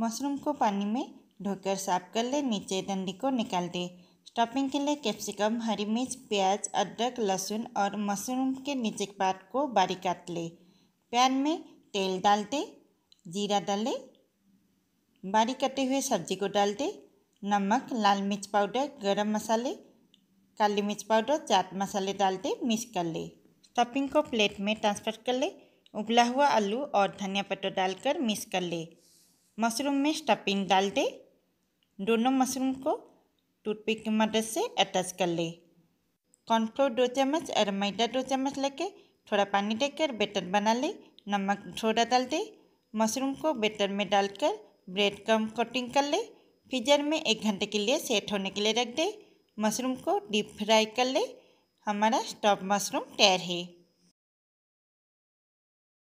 mushroom को पानी में ढोकर साफ कर ले नीचे डंडी को निकाल दे स्टफिंग के लिए कैप्सिकम हरी मिर्च प्याज अदरक लहसुन और मशरूम के नीचे के पार्ट को बारीक काट ले पैन में तेल डाल दे जीरा डाले बारीक कटे हुए सब्जी को डाल दे नमक लाल मिर्च पाउडर गरम मसाले काली मिर्च पाउडर चाट मसाले डाल दे मिक्स कर ले स्टफिंग को प्लेट में ट्रांसफ़र कर ले उबला हुआ आलू और धनिया पत्ता डालकर मिक्स कर ले मशरूम में स्टफिंग डाल दे दोनों मशरूम को टूथपिक की मदद से अटैच कर ले कॉर्नफ्लोर दो चम्मच और मैदा दो चम्मच लेके थोड़ा पानी देकर बेटर बना ले नमक थोड़ा डाल दे मशरूम को बेटर में डालकर ब्रेड कम कोटिंग कर ले फ्रीजर में एक घंटे के लिए सेट होने के लिए रख दे मशरूम को डीप फ्राई कर ले हमारा स्टॉप मशरूम तैयार है